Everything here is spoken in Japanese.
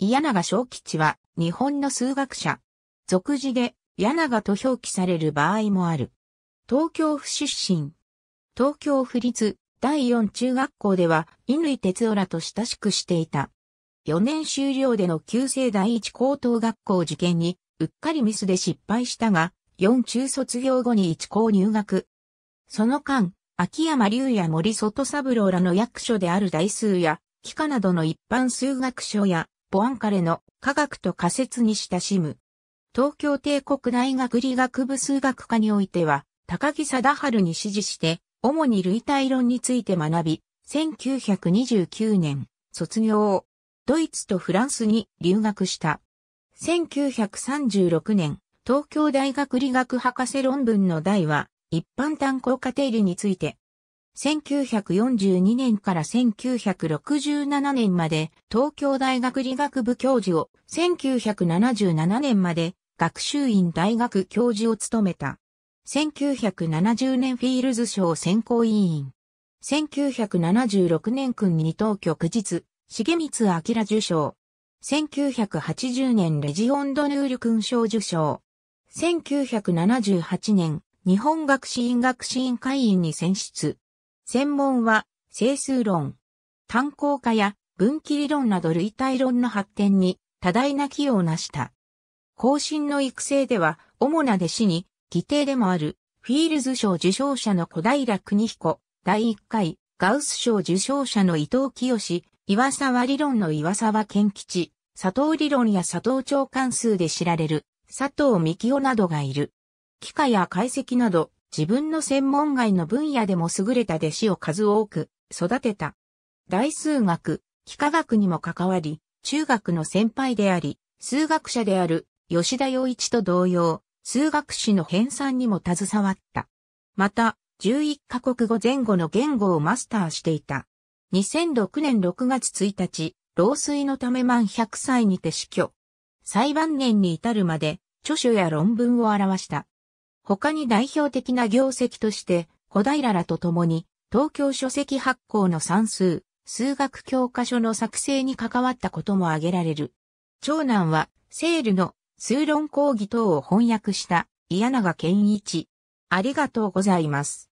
柳長小吉は日本の数学者。俗字で柳長と表記される場合もある。東京府出身。東京府立第四中学校では乾哲夫らと親しくしていた。4年終了での旧制第一高等学校受験にうっかりミスで失敗したが、4中卒業後に一校入学。その間、秋山龍や森外三郎らの役所である台数や、幾何などの一般数学書や、ポアンカレの科学と仮説に親しむ。東京帝国大学理学部数学科においては、高木貞治に指示して、主に類体論について学び、1929年、卒業を、ドイツとフランスに留学した。1936年、東京大学理学博士論文の題は、一般単行家定理について、1942年から1967年まで東京大学理学部教授を、1977年まで学習院大学教授を務めた。1970年フィールズ賞選考委員。1976年訓二等局日、重光明受賞。1980年レジオンドヌール勲章受賞。1978年、日本学士院学士院会員に選出。専門は整数論、単項化や分岐理論など類体論の発展に多大な寄与を成した。後進の育成では主な弟子に規定でもあるフィールズ賞受賞者の小平邦彦、第1回ガウス賞受賞者の伊藤清、岩沢理論の岩沢健吉、佐藤理論や佐藤長関数で知られる佐藤幹夫などがいる。機械や解析など自分の専門外の分野でも優れた弟子を数多く育てた。大数学、幾何学にも関わり、中学の先輩であり、数学者である吉田洋一と同様、数学史の編纂にも携わった。また、11カ国語前後の言語をマスターしていた。2006年6月1日、老衰のため満100歳にて死去。裁判年に至るまで、著書や論文を表した。他に代表的な業績として、小平らと共に、東京書籍発行の算数、数学教科書の作成に関わったことも挙げられる。長男は、セールの数論講義等を翻訳した、嫌永健一。ありがとうございます。